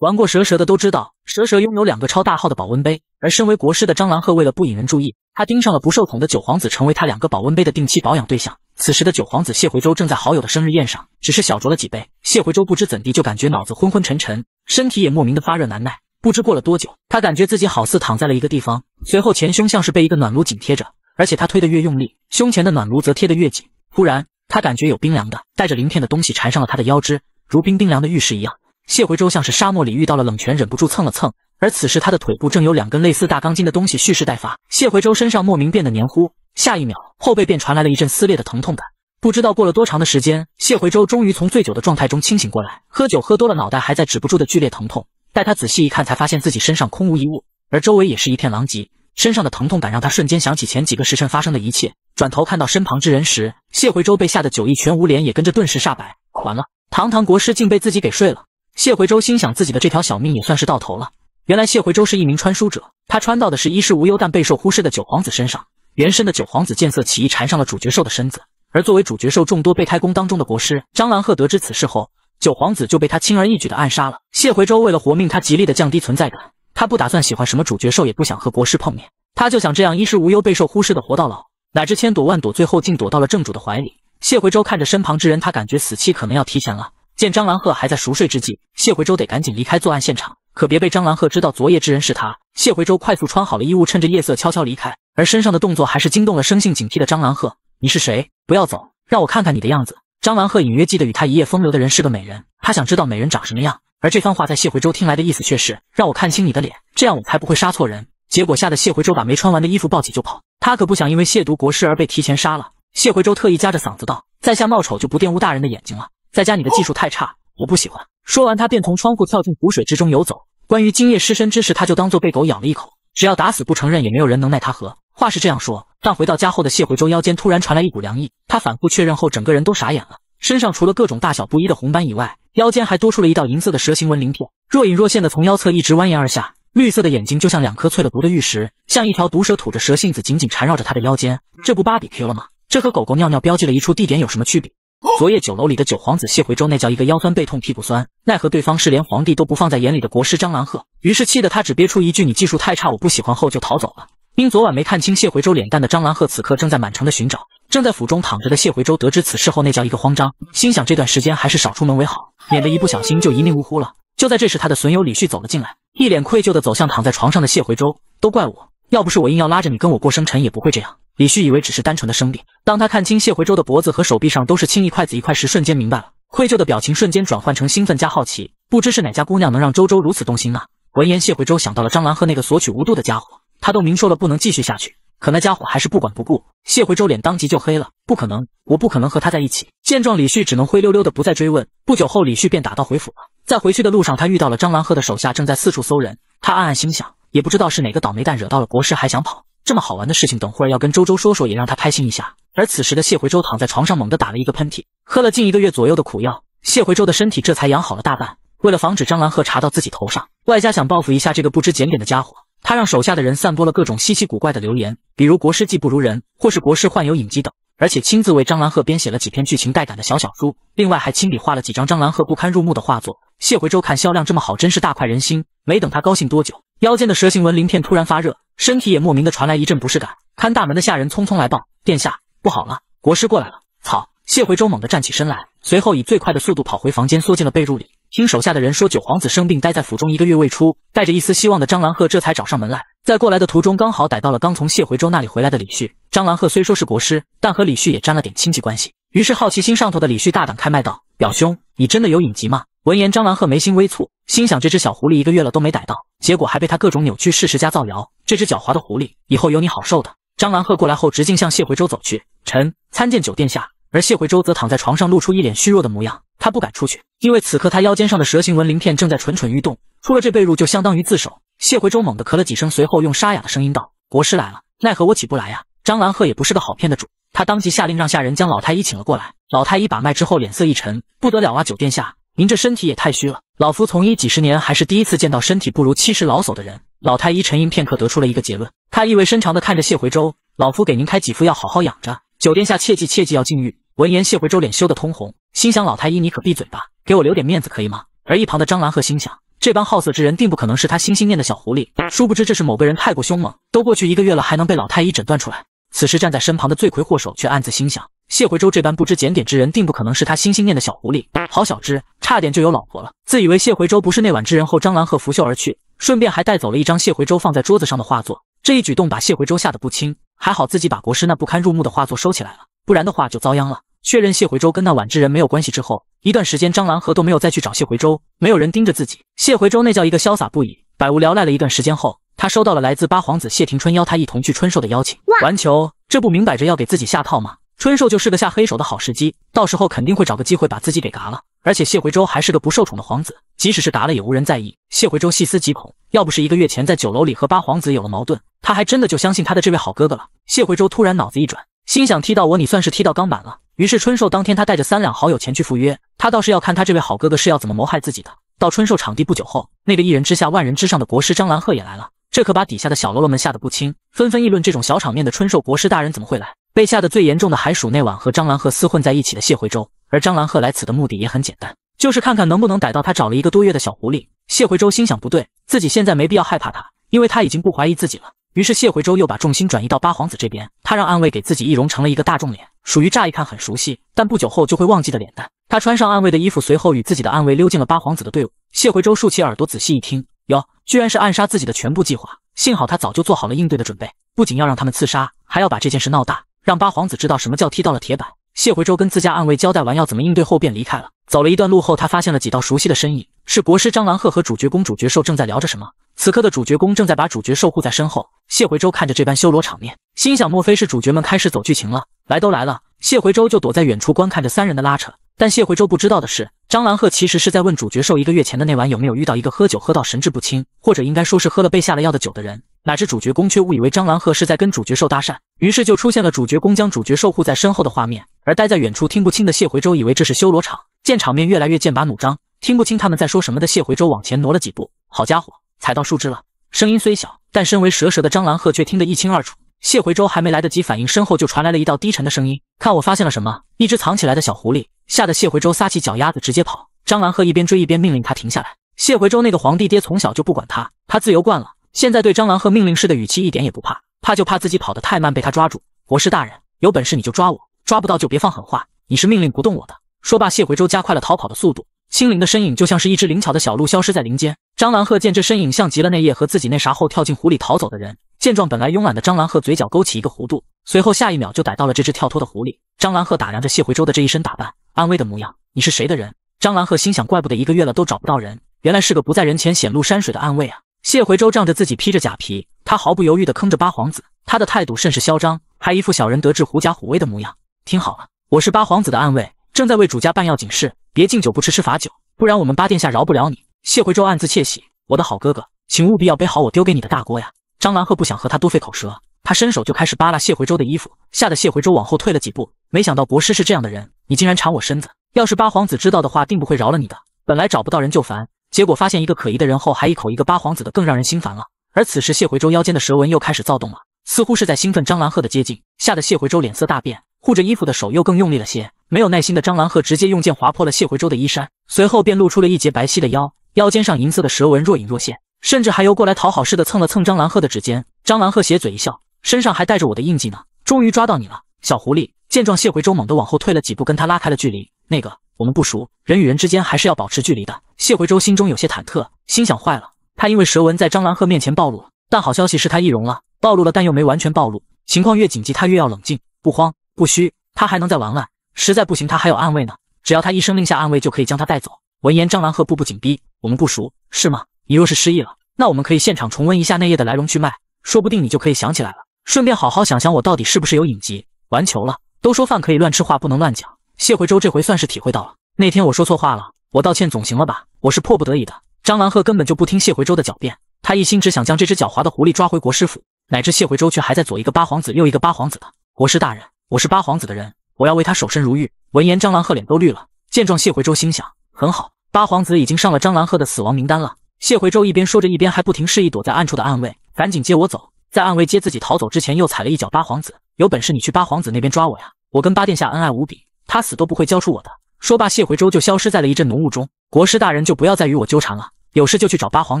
玩过蛇蛇的都知道，蛇蛇拥有两个超大号的保温杯。而身为国师的张兰鹤，为了不引人注意，他盯上了不受宠的九皇子，成为他两个保温杯的定期保养对象。此时的九皇子谢回舟正在好友的生日宴上，只是小酌了几杯。谢回舟不知怎地就感觉脑子昏昏沉沉，身体也莫名的发热难耐。不知过了多久，他感觉自己好似躺在了一个地方，随后前胸像是被一个暖炉紧贴着，而且他推得越用力，胸前的暖炉则贴得越紧。忽然，他感觉有冰凉的、带着鳞片的东西缠上了他的腰肢，如冰冰凉的玉石一样。谢回舟像是沙漠里遇到了冷泉，忍不住蹭了蹭。而此时他的腿部正有两根类似大钢筋的东西蓄势待发。谢回舟身上莫名变得黏糊，下一秒后背便传来了一阵撕裂的疼痛感。不知道过了多长的时间，谢回舟终于从醉酒的状态中清醒过来。喝酒喝多了，脑袋还在止不住的剧烈疼痛。待他仔细一看，才发现自己身上空无一物，而周围也是一片狼藉。身上的疼痛感让他瞬间想起前几个时辰发生的一切。转头看到身旁之人时，谢回舟被吓得酒意全无，脸也跟着顿时煞白。完了，堂堂国师竟被自己给睡了！谢回州心想，自己的这条小命也算是到头了。原来谢回州是一名穿书者，他穿到的是衣食无忧但备受忽视的九皇子身上。原身的九皇子见色起意，缠上了主角兽的身子。而作为主角兽众多备胎宫当中的国师张兰鹤得知此事后，九皇子就被他轻而易举的暗杀了。谢回州为了活命，他极力的降低存在感。他不打算喜欢什么主角兽，也不想和国师碰面。他就想这样衣食无忧、备受忽视的活到老，乃至千朵万朵，最后竟躲到了正主的怀里。谢回州看着身旁之人，他感觉死期可能要提前了。见张兰鹤还在熟睡之际，谢回舟得赶紧离开作案现场，可别被张兰鹤知道昨夜之人是他。谢回舟快速穿好了衣物，趁着夜色悄悄离开，而身上的动作还是惊动了生性警惕的张兰鹤。你是谁？不要走，让我看看你的样子。张兰鹤隐约记得与他一夜风流的人是个美人，他想知道美人长什么样。而这番话在谢回舟听来的意思却是让我看清你的脸，这样我才不会杀错人。结果吓得谢回舟把没穿完的衣服抱起就跑，他可不想因为亵渎国师而被提前杀了。谢回舟特意夹着嗓子道：“在下冒丑，就不玷污大人的眼睛了。”再加你的技术太差，我不喜欢。说完，他便从窗户跳进湖水之中游走。关于今夜失身之事，他就当做被狗咬了一口，只要打死不承认，也没有人能奈他何。话是这样说，但回到家后的谢回舟腰间突然传来一股凉意，他反复确认后，整个人都傻眼了。身上除了各种大小不一的红斑以外，腰间还多出了一道银色的蛇形纹鳞片，若隐若现的从腰侧一直蜿蜒而下。绿色的眼睛就像两颗淬了毒的玉石，像一条毒蛇吐着蛇信子，紧紧缠绕着他的腰间。这不芭比 Q 了吗？这和狗狗尿尿标记了一处地点有什么区别？昨夜酒楼里的九皇子谢回州那叫一个腰酸背痛屁股酸，奈何对方是连皇帝都不放在眼里的国师张兰鹤，于是气得他只憋出一句“你技术太差，我不喜欢”，后就逃走了。因昨晚没看清谢回州脸蛋的张兰鹤，此刻正在满城的寻找。正在府中躺着的谢回州得知此事后，那叫一个慌张，心想这段时间还是少出门为好，免得一不小心就一命呜呼了。就在这时，他的损友李旭走了进来，一脸愧疚的走向躺在床上的谢回州：“都怪我，要不是我硬要拉着你跟我过生辰，也不会这样。”李旭以为只是单纯的生病，当他看清谢回舟的脖子和手臂上都是青一块紫一块时，瞬间明白了，愧疚的表情瞬间转换成兴奋加好奇。不知是哪家姑娘能让周周如此动心呢？闻言，谢回舟想到了张兰鹤那个索取无度的家伙，他都明说了不能继续下去，可那家伙还是不管不顾。谢回舟脸当即就黑了，不可能，我不可能和他在一起。见状，李旭只能灰溜溜的不再追问。不久后，李旭便打道回府了。在回去的路上，他遇到了张兰鹤的手下正在四处搜人，他暗暗心想，也不知道是哪个倒霉蛋惹到了国师，还想跑。这么好玩的事情，等会儿要跟周周说说，也让他开心一下。而此时的谢回州躺在床上，猛地打了一个喷嚏，喝了近一个月左右的苦药，谢回州的身体这才养好了大半。为了防止张兰鹤查到自己头上，外加想报复一下这个不知检点的家伙，他让手下的人散播了各种稀奇古怪的流言，比如国师技不如人，或是国师患有隐疾等。而且亲自为张兰鹤编写了几篇剧情带感的小小书，另外还亲笔画了几张张兰鹤不堪入目的画作。谢回舟看销量这么好，真是大快人心。没等他高兴多久，腰间的蛇形纹鳞片突然发热，身体也莫名的传来一阵不适感。看大门的下人匆匆来报：殿下不好了，国师过来了！草！谢回舟猛地站起身来，随后以最快的速度跑回房间，缩进了被褥里。听手下的人说，九皇子生病，待在府中一个月未出，带着一丝希望的张兰鹤这才找上门来。在过来的途中，刚好逮到了刚从谢回州那里回来的李旭。张兰鹤虽说是国师，但和李旭也沾了点亲戚关系。于是好奇心上头的李旭大胆开麦道：“表兄，你真的有隐疾吗？”闻言，张兰鹤眉心微蹙，心想这只小狐狸一个月了都没逮到，结果还被他各种扭曲事实加造谣。这只狡猾的狐狸，以后有你好受的。张兰鹤过来后，直径向谢回州走去：“臣参见九殿下。”而谢回州则躺在床上，露出一脸虚弱的模样。他不敢出去，因为此刻他腰间上的蛇形纹鳞片正在蠢蠢欲动。出了这被褥，就相当于自首。谢回州猛地咳了几声，随后用沙哑的声音道：“国师来了，奈何我起不来啊！”张兰鹤也不是个好骗的主，他当即下令让下人将老太医请了过来。老太医把脉之后，脸色一沉：“不得了啊，九殿下，您这身体也太虚了。老夫从医几十年，还是第一次见到身体不如七十老叟的人。”老太医沉吟片刻，得出了一个结论。他意味深长地看着谢回州：“老夫给您开几副药，好好养着。”九殿下，切记切记要禁欲。闻言，谢回舟脸羞得通红，心想：老太医，你可闭嘴吧，给我留点面子可以吗？而一旁的张兰鹤心想：这帮好色之人，定不可能是他心心念的小狐狸。殊不知，这是某个人太过凶猛，都过去一个月了，还能被老太医诊断出来。此时站在身旁的罪魁祸首却暗自心想：谢回州这般不知检点之人，定不可能是他心心念的小狐狸。好小之，差点就有老婆了。自以为谢回州不是那晚之人后，张兰鹤拂袖而去，顺便还带走了一张谢回州放在桌子上的画作。这一举动把谢回舟吓得不轻。还好自己把国师那不堪入目的画作收起来了，不然的话就遭殃了。确认谢回州跟那晚之人没有关系之后，一段时间张兰和都没有再去找谢回州，没有人盯着自己。谢回州那叫一个潇洒不已，百无聊赖了一段时间后，他收到了来自八皇子谢霆春邀他一同去春寿的邀请。完球，这不明摆着要给自己下套吗？春寿就是个下黑手的好时机，到时候肯定会找个机会把自己给嘎了。而且谢回州还是个不受宠的皇子，即使是嘎了，也无人在意。谢回州细思极恐，要不是一个月前在酒楼里和八皇子有了矛盾，他还真的就相信他的这位好哥哥了。谢回州突然脑子一转，心想踢到我，你算是踢到钢板了。于是春寿当天，他带着三两好友前去赴约，他倒是要看他这位好哥哥是要怎么谋害自己的。到春寿场地不久后，那个一人之下万人之上的国师张兰鹤也来了，这可把底下的小喽啰们吓得不轻，纷纷议论这种小场面的春寿国师大人怎么会来。被吓得最严重的还属那晚和张兰鹤厮混在一起的谢回州。而张兰鹤来此的目的也很简单，就是看看能不能逮到他找了一个多月的小狐狸。谢回舟心想，不对，自己现在没必要害怕他，因为他已经不怀疑自己了。于是谢回舟又把重心转移到八皇子这边，他让暗卫给自己易容成了一个大众脸，属于乍一看很熟悉，但不久后就会忘记的脸蛋。他穿上暗卫的衣服，随后与自己的暗卫溜进了八皇子的队伍。谢回舟竖起耳朵仔细一听，哟，居然是暗杀自己的全部计划。幸好他早就做好了应对的准备，不仅要让他们刺杀，还要把这件事闹大，让八皇子知道什么叫踢到了铁板。谢回舟跟自家暗卫交代完要怎么应对后，便离开了。走了一段路后，他发现了几道熟悉的身影，是国师张兰鹤和主角公、主角兽正在聊着什么。此刻的主角公正在把主角兽护在身后。谢回舟看着这般修罗场面，心想：莫非是主角们开始走剧情了？来都来了，谢回舟就躲在远处观看着三人的拉扯。但谢回舟不知道的是，张兰鹤其实是在问主角兽一个月前的那晚有没有遇到一个喝酒喝到神志不清，或者应该说是喝了被下了药的酒的人。哪知主角公却误以为张兰鹤是在跟主角兽搭讪，于是就出现了主角公将主角兽护在身后的画面。而待在远处听不清的谢回舟以为这是修罗场，见场面越来越剑拔弩张，听不清他们在说什么的谢回舟往前挪了几步，好家伙，踩到树枝了。声音虽小，但身为蛇蛇的张兰鹤却听得一清二楚。谢回舟还没来得及反应，身后就传来了一道低沉的声音：“看我发现了什么？一只藏起来的小狐狸。”吓得谢回舟撒起脚丫子直接跑。张兰鹤一边追一边命令他停下来。谢回舟那个皇帝爹从小就不管他，他自由惯了，现在对张兰鹤命令式的语气一点也不怕，怕就怕自己跑得太慢被他抓住。国师大人，有本事你就抓我。抓不到就别放狠话，你是命令不动我的。说罢，谢回舟加快了逃跑的速度，青灵的身影就像是一只灵巧的小鹿，消失在林间。张兰鹤见这身影像极了那夜和自己那啥后跳进湖里逃走的人，见状，本来慵懒的张兰鹤嘴角勾起一个弧度，随后下一秒就逮到了这只跳脱的狐狸。张兰鹤打量着谢回舟的这一身打扮，安慰的模样，你是谁的人？张兰鹤心想，怪不得一个月了都找不到人，原来是个不在人前显露山水的暗卫啊。谢回舟仗着自己披着假皮，他毫不犹豫地坑着八皇子，他的态度甚是嚣张，还一副小人得志、狐假虎威的模样。听好了，我是八皇子的暗卫，正在为主家办要紧事，别敬酒不吃吃罚酒，不然我们八殿下饶不了你。谢回州暗自窃喜，我的好哥哥，请务必要背好我丢给你的大锅呀！张兰鹤不想和他多费口舌，他伸手就开始扒拉谢回州的衣服，吓得谢回州往后退了几步。没想到国师是这样的人，你竟然缠我身子，要是八皇子知道的话，定不会饶了你的。本来找不到人就烦，结果发现一个可疑的人后，还一口一个八皇子的，更让人心烦了。而此时谢回州腰间的蛇纹又开始躁动了，似乎是在兴奋张兰鹤的接近，吓得谢回州脸色大变。护着衣服的手又更用力了些，没有耐心的张兰鹤直接用剑划破了谢回舟的衣衫，随后便露出了一截白皙的腰，腰间上银色的蛇纹若隐若现，甚至还游过来讨好似的蹭了蹭张兰鹤的指尖。张兰鹤邪嘴一笑，身上还带着我的印记呢，终于抓到你了，小狐狸。见状，谢回舟猛地往后退了几步，跟他拉开了距离。那个，我们不熟，人与人之间还是要保持距离的。谢回舟心中有些忐忑，心想：坏了，他因为蛇纹在张兰鹤面前暴露了。但好消息是他易容了，暴露了，但又没完全暴露。情况越紧急，他越要冷静，不慌。不虚，他还能再玩玩。实在不行，他还有暗卫呢。只要他一声令下，暗卫就可以将他带走。闻言，张兰鹤步步紧逼：“我们不熟是吗？你若是失忆了，那我们可以现场重温一下那夜的来龙去脉，说不定你就可以想起来了。顺便好好想想，我到底是不是有隐疾？玩球了，都说饭可以乱吃，话不能乱讲。谢回舟这回算是体会到了，那天我说错话了，我道歉总行了吧？我是迫不得已的。”张兰鹤根本就不听谢回舟的狡辩，他一心只想将这只狡猾的狐狸抓回国师府，乃至谢回州却还在左一个八皇子，右一个八皇子的国师大人。我是八皇子的人，我要为他守身如玉。闻言，张兰鹤脸都绿了。见状，谢回州心想：很好，八皇子已经上了张兰鹤的死亡名单了。谢回州一边说着，一边还不停示意躲在暗处的暗卫赶紧接我走。在暗卫接自己逃走之前，又踩了一脚八皇子。有本事你去八皇子那边抓我呀！我跟八殿下恩爱无比，他死都不会交出我的。说罢，谢回州就消失在了一阵浓雾中。国师大人就不要再与我纠缠了，有事就去找八皇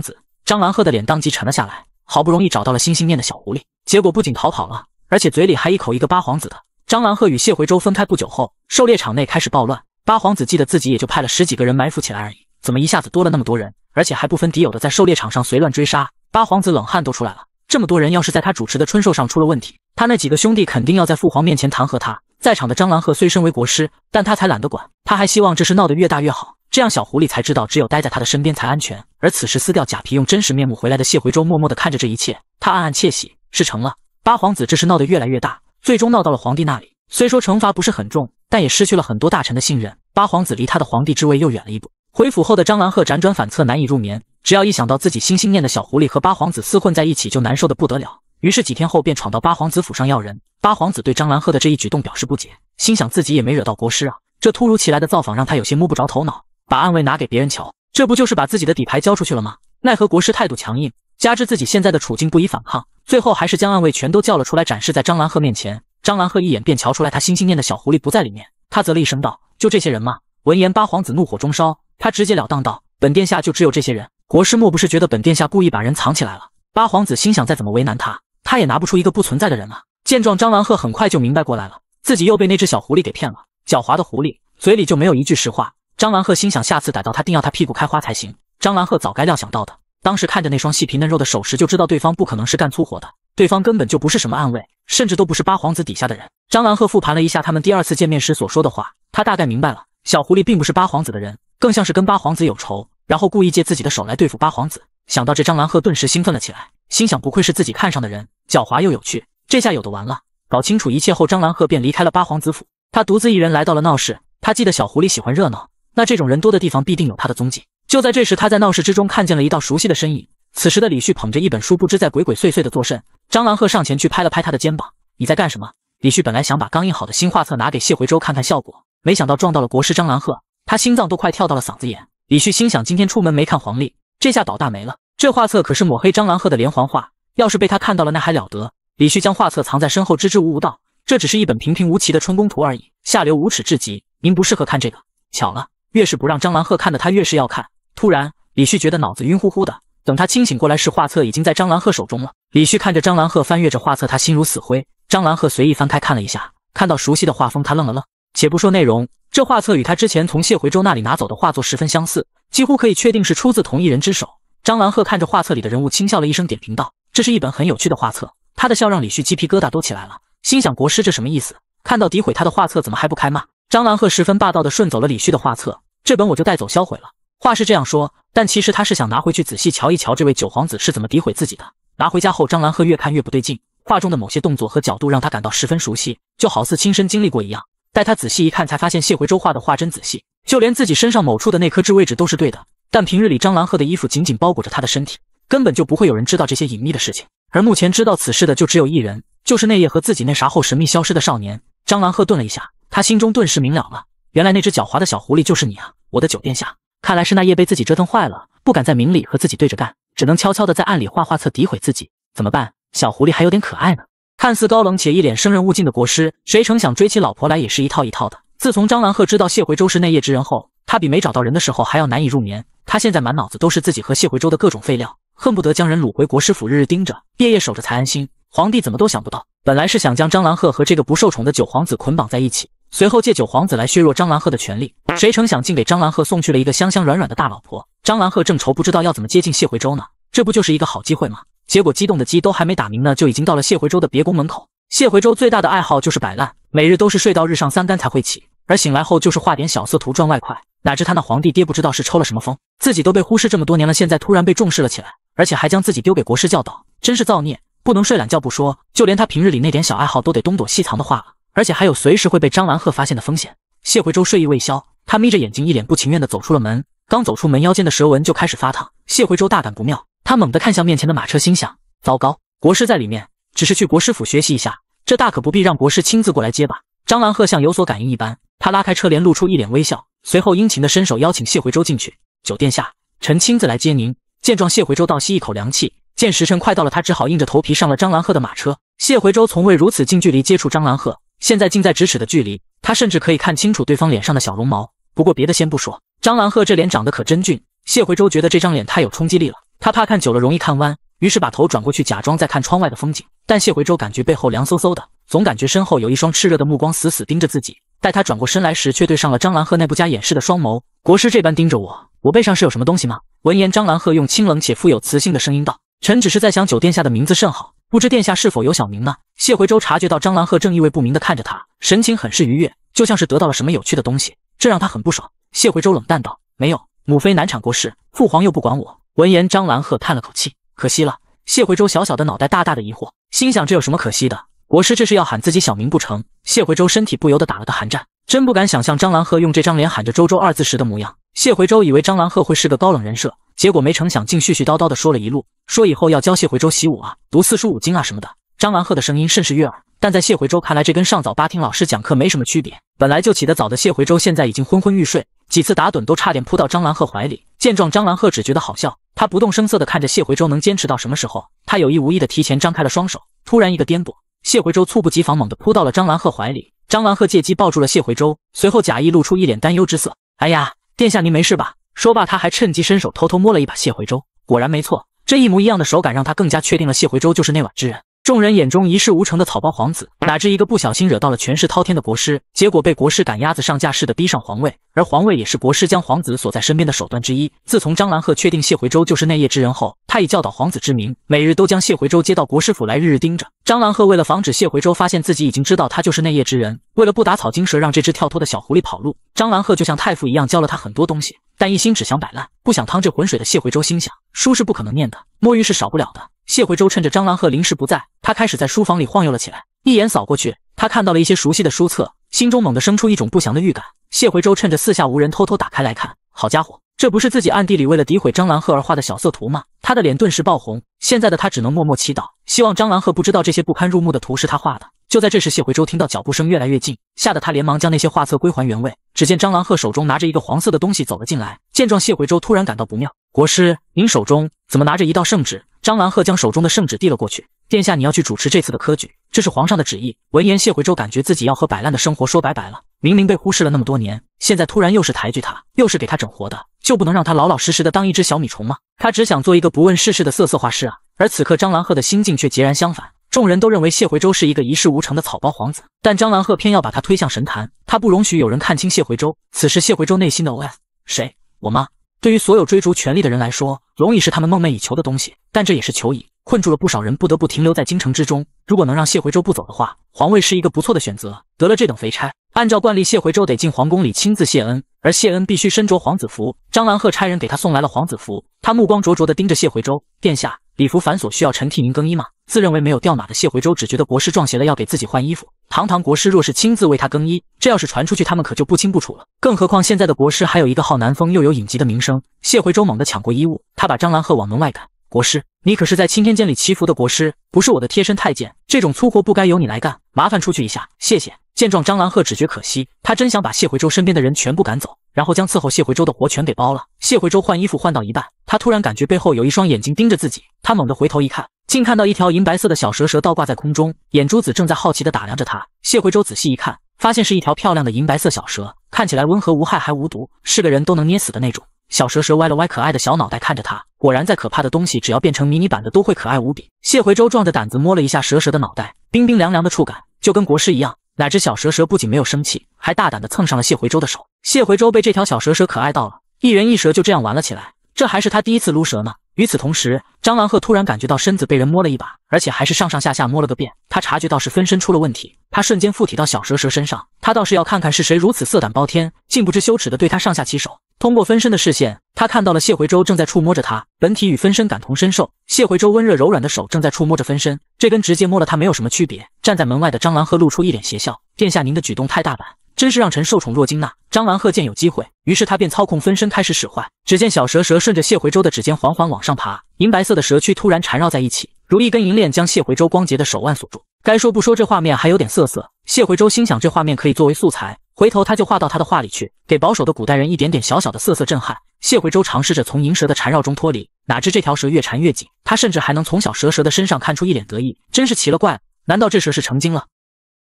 子。张兰鹤的脸当即沉了下来。好不容易找到了心心念的小狐狸，结果不仅逃跑了，而且嘴里还一口一个八皇子的。张兰鹤与谢回舟分开不久后，狩猎场内开始暴乱。八皇子记得自己也就派了十几个人埋伏起来而已，怎么一下子多了那么多人？而且还不分敌友的在狩猎场上随乱追杀。八皇子冷汗都出来了。这么多人要是在他主持的春狩上出了问题，他那几个兄弟肯定要在父皇面前弹劾他。在场的张兰鹤虽身为国师，但他才懒得管。他还希望这事闹得越大越好，这样小狐狸才知道只有待在他的身边才安全。而此时撕掉假皮用真实面目回来的谢回舟默默地看着这一切，他暗暗窃喜，事成了。八皇子，这是闹得越来越大。最终闹到了皇帝那里，虽说惩罚不是很重，但也失去了很多大臣的信任。八皇子离他的皇帝之位又远了一步。回府后的张兰鹤辗转反侧，难以入眠。只要一想到自己心心念的小狐狸和八皇子厮混在一起，就难受的不得了。于是几天后便闯到八皇子府上要人。八皇子对张兰鹤的这一举动表示不解，心想自己也没惹到国师啊，这突如其来的造访让他有些摸不着头脑。把暗卫拿给别人瞧，这不就是把自己的底牌交出去了吗？奈何国师态度强硬，加之自己现在的处境不宜反抗。最后还是将暗卫全都叫了出来，展示在张兰赫面前。张兰赫一眼便瞧出来，他心心念的小狐狸不在里面。他啧了一声道：“就这些人吗？”闻言，八皇子怒火中烧，他直截了当道：“本殿下就只有这些人。国师莫不是觉得本殿下故意把人藏起来了？”八皇子心想，再怎么为难他，他也拿不出一个不存在的人啊。见状，张兰赫很快就明白过来了，自己又被那只小狐狸给骗了。狡猾的狐狸嘴里就没有一句实话。张兰赫心想，下次逮到他，定要他屁股开花才行。张兰赫早该料想到的。当时看着那双细皮嫩肉的手时，就知道对方不可能是干粗活的，对方根本就不是什么暗卫，甚至都不是八皇子底下的人。张兰鹤复盘了一下他们第二次见面时所说的话，他大概明白了，小狐狸并不是八皇子的人，更像是跟八皇子有仇，然后故意借自己的手来对付八皇子。想到这，张兰鹤顿时兴奋了起来，心想不愧是自己看上的人，狡猾又有趣。这下有的玩了。搞清楚一切后，张兰鹤便离开了八皇子府，他独自一人来到了闹市。他记得小狐狸喜欢热闹，那这种人多的地方必定有他的踪迹。就在这时，他在闹市之中看见了一道熟悉的身影。此时的李旭捧着一本书，不知在鬼鬼祟祟的作甚。张兰鹤上前去拍了拍他的肩膀：“你在干什么？”李旭本来想把刚印好的新画册拿给谢回州看看效果，没想到撞到了国师张兰鹤，他心脏都快跳到了嗓子眼。李旭心想，今天出门没看黄历，这下倒大霉了。这画册可是抹黑张兰鹤的连环画，要是被他看到了，那还了得？李旭将画册藏在身后，支支吾吾道：“这只是一本平平无奇的春宫图而已，下流无耻至极，您不适合看这个。”巧了，越是不让张兰鹤看的，他越是要看。突然，李旭觉得脑子晕乎乎的。等他清醒过来时，画册已经在张兰鹤手中了。李旭看着张兰鹤翻阅着画册，他心如死灰。张兰鹤随意翻开看了一下，看到熟悉的画风，他愣了愣。且不说内容，这画册与他之前从谢回州那里拿走的画作十分相似，几乎可以确定是出自同一人之手。张兰鹤看着画册里的人物，轻笑了一声，点评道：“这是一本很有趣的画册。”他的笑让李旭鸡皮疙瘩都起来了，心想：国师这什么意思？看到诋毁他的画册，怎么还不开骂？张兰鹤十分霸道地顺走了李旭的画册，这本我就带走销毁了。话是这样说，但其实他是想拿回去仔细瞧一瞧这位九皇子是怎么诋毁自己的。拿回家后，张兰鹤越看越不对劲，画中的某些动作和角度让他感到十分熟悉，就好似亲身经历过一样。待他仔细一看，才发现谢回州画的画真仔细，就连自己身上某处的那颗痣位置都是对的。但平日里张兰鹤的衣服紧紧包裹着他的身体，根本就不会有人知道这些隐秘的事情。而目前知道此事的就只有一人，就是那夜和自己那啥后神秘消失的少年。张兰鹤顿了一下，他心中顿时明了了，原来那只狡猾的小狐狸就是你啊，我的九殿下。看来是那夜被自己折腾坏了，不敢在明里和自己对着干，只能悄悄的在暗里画画册诋毁自己，怎么办？小狐狸还有点可爱呢。看似高冷且一脸生人勿近的国师，谁成想追起老婆来也是一套一套的。自从张兰鹤知道谢回舟是那夜之人后，他比没找到人的时候还要难以入眠。他现在满脑子都是自己和谢回舟的各种废料，恨不得将人掳回国师府，日日盯着，夜夜守着才安心。皇帝怎么都想不到，本来是想将张兰鹤和这个不受宠的九皇子捆绑在一起。随后借九皇子来削弱张兰鹤的权力，谁成想竟给张兰鹤送去了一个香香软软的大老婆。张兰鹤正愁不知道要怎么接近谢回州呢，这不就是一个好机会吗？结果激动的鸡都还没打鸣呢，就已经到了谢回州的别宫门口。谢回州最大的爱好就是摆烂，每日都是睡到日上三竿才会起，而醒来后就是画点小色图赚外快。哪知他那皇帝爹不知道是抽了什么风，自己都被忽视这么多年了，现在突然被重视了起来，而且还将自己丢给国师教导，真是造孽！不能睡懒觉不说，就连他平日里那点小爱好都得东躲西藏的画了。而且还有随时会被张兰鹤发现的风险。谢回舟睡意未消，他眯着眼睛，一脸不情愿地走出了门。刚走出门，腰间的蛇纹就开始发烫。谢回舟大感不妙，他猛地看向面前的马车，心想：糟糕，国师在里面。只是去国师府学习一下，这大可不必让国师亲自过来接吧。张兰鹤像有所感应一般，他拉开车帘，露出一脸微笑，随后殷勤地伸手邀请谢回舟进去。九殿下，臣亲自来接您。见状，谢回舟倒吸一口凉气。见时辰快到了，他只好硬着头皮上了张兰鹤的马车。谢回舟从未如此近距离接触张兰鹤。现在近在咫尺的距离，他甚至可以看清楚对方脸上的小绒毛。不过别的先不说，张兰鹤这脸长得可真俊。谢回舟觉得这张脸太有冲击力了，他怕看久了容易看弯，于是把头转过去，假装在看窗外的风景。但谢回舟感觉背后凉飕飕的，总感觉身后有一双炽热的目光死死盯着自己。待他转过身来时，却对上了张兰鹤那不加掩饰的双眸。国师这般盯着我，我背上是有什么东西吗？闻言，张兰鹤用清冷且富有磁性的声音道。臣只是在想，九殿下的名字甚好，不知殿下是否有小名呢？谢回舟察觉到张兰鹤正意味不明地看着他，神情很是愉悦，就像是得到了什么有趣的东西，这让他很不爽。谢回舟冷淡道：“没有，母妃难产过世，父皇又不管我。”闻言，张兰鹤叹了口气：“可惜了。”谢回舟小小的脑袋大大的疑惑，心想这有什么可惜的？国师这是要喊自己小名不成？谢回舟身体不由得打了个寒战，真不敢想象张兰鹤用这张脸喊着“周周”二字时的模样。谢回舟以为张兰鹤会是个高冷人设，结果没成想，竟絮絮叨叨的说了一路，说以后要教谢回舟习武啊，读四书五经啊什么的。张兰鹤的声音甚是悦耳，但在谢回舟看来，这跟上早八听老师讲课没什么区别。本来就起得早的谢回舟现在已经昏昏欲睡，几次打盹都差点扑到张兰鹤怀里。见状，张兰鹤只觉得好笑，他不动声色的看着谢回舟能坚持到什么时候。他有意无意的提前张开了双手，突然一个颠簸，谢回舟猝不及防，猛地扑到了张兰鹤怀里。张兰鹤借机抱住了谢回舟，随后假意露出一脸担忧之色：“哎呀！”殿下，您没事吧？说罢，他还趁机伸手偷偷摸了一把谢回舟。果然没错，这一模一样的手感让他更加确定了谢回舟就是那碗之人。众人眼中一事无成的草包皇子，哪知一个不小心惹到了权势滔天的国师，结果被国师赶鸭子上架似的逼上皇位。而皇位也是国师将皇子锁在身边的手段之一。自从张兰鹤确定谢回州就是内业之人后，他以教导皇子之名，每日都将谢回州接到国师府来，日日盯着。张兰鹤为了防止谢回州发现自己已经知道他就是内业之人，为了不打草惊蛇，让这只跳脱的小狐狸跑路，张兰鹤就像太傅一样教了他很多东西。但一心只想摆烂、不想趟这浑水的谢回州心想，书是不可能念的，摸鱼是少不了的。谢回州趁着张兰鹤临时不在。他开始在书房里晃悠了起来，一眼扫过去，他看到了一些熟悉的书册，心中猛地生出一种不祥的预感。谢回舟趁着四下无人，偷偷打开来看，好家伙，这不是自己暗地里为了诋毁张兰鹤而画的小色图吗？他的脸顿时爆红。现在的他只能默默祈祷，希望张兰鹤不知道这些不堪入目的图是他画的。就在这时，谢回舟听到脚步声越来越近，吓得他连忙将那些画册归还原位。只见张兰鹤手中拿着一个黄色的东西走了进来，见状，谢回舟突然感到不妙。国师，您手中怎么拿着一道圣旨？张兰鹤将手中的圣旨递了过去。殿下，你要去主持这次的科举，这是皇上的旨意。闻言，谢回州感觉自己要和摆烂的生活说拜拜了。明明被忽视了那么多年，现在突然又是抬举他，又是给他整活的，就不能让他老老实实的当一只小米虫吗？他只想做一个不问世事的瑟瑟画师啊。而此刻，张兰鹤的心境却截然相反。众人都认为谢回州是一个一事无成的草包皇子，但张兰鹤偏要把他推向神坛。他不容许有人看清谢回州。此时，谢回州内心的 OS：谁？我吗？对于所有追逐权力的人来说，龙椅是他们梦寐以求的东西，但这也是求椅。困住了不少人，不得不停留在京城之中。如果能让谢回州不走的话，皇位是一个不错的选择。得了这等肥差，按照惯例，谢回州得进皇宫里亲自谢恩，而谢恩必须身着皇子服。张兰鹤差人给他送来了皇子服，他目光灼灼地盯着谢回州殿下，礼服繁琐，需要臣替您更衣吗？自认为没有掉马的谢回州只觉得国师撞邪了，要给自己换衣服。堂堂国师若是亲自为他更衣，这要是传出去，他们可就不清不楚了。更何况现在的国师还有一个号南风又有隐疾的名声。谢回州猛地抢过衣物，他把张兰鹤往门外赶。国师，你可是在青天监里祈福的国师，不是我的贴身太监，这种粗活不该由你来干，麻烦出去一下，谢谢。见状，张兰鹤只觉可惜，他真想把谢回州身边的人全部赶走，然后将伺候谢回州的活全给包了。谢回州换衣服换到一半，他突然感觉背后有一双眼睛盯着自己，他猛地回头一看，竟看到一条银白色的小蛇蛇倒挂在空中，眼珠子正在好奇的打量着他。谢回州仔细一看，发现是一条漂亮的银白色小蛇，看起来温和无害还无毒，是个人都能捏死的那种。小蛇蛇歪了歪可爱的小脑袋，看着他，果然再可怕的东西只要变成迷你版的都会可爱无比。谢回舟壮着胆子摸了一下蛇蛇的脑袋，冰冰凉凉的触感就跟国师一样。哪知小蛇蛇不仅没有生气，还大胆的蹭上了谢回舟的手。谢回舟被这条小蛇蛇可爱到了，一人一蛇就这样玩了起来。这还是他第一次撸蛇呢。与此同时，张兰鹤突然感觉到身子被人摸了一把，而且还是上上下下摸了个遍。他察觉到是分身出了问题，他瞬间附体到小蛇蛇身上。他倒是要看看是谁如此色胆包天，竟不知羞耻的对他上下其手。通过分身的视线，他看到了谢回舟正在触摸着他本体与分身感同身受。谢回舟温热柔软的手正在触摸着分身，这跟直接摸了他没有什么区别。站在门外的张兰鹤露出一脸邪笑：“殿下，您的举动太大胆，真是让臣受宠若惊呐。”张兰鹤见有机会，于是他便操控分身开始使坏。只见小蛇蛇顺着谢回舟的指尖缓缓往上爬，银白色的蛇躯突然缠绕在一起，如一根银链将谢回州光洁的手腕锁住。该说不说，这画面还有点涩涩。谢回舟心想，这画面可以作为素材。回头他就画到他的话里去，给保守的古代人一点点小小的瑟瑟震撼。谢回舟尝试着从银蛇的缠绕中脱离，哪知这条蛇越缠越紧，他甚至还能从小蛇蛇的身上看出一脸得意，真是奇了怪了！难道这蛇是成精了？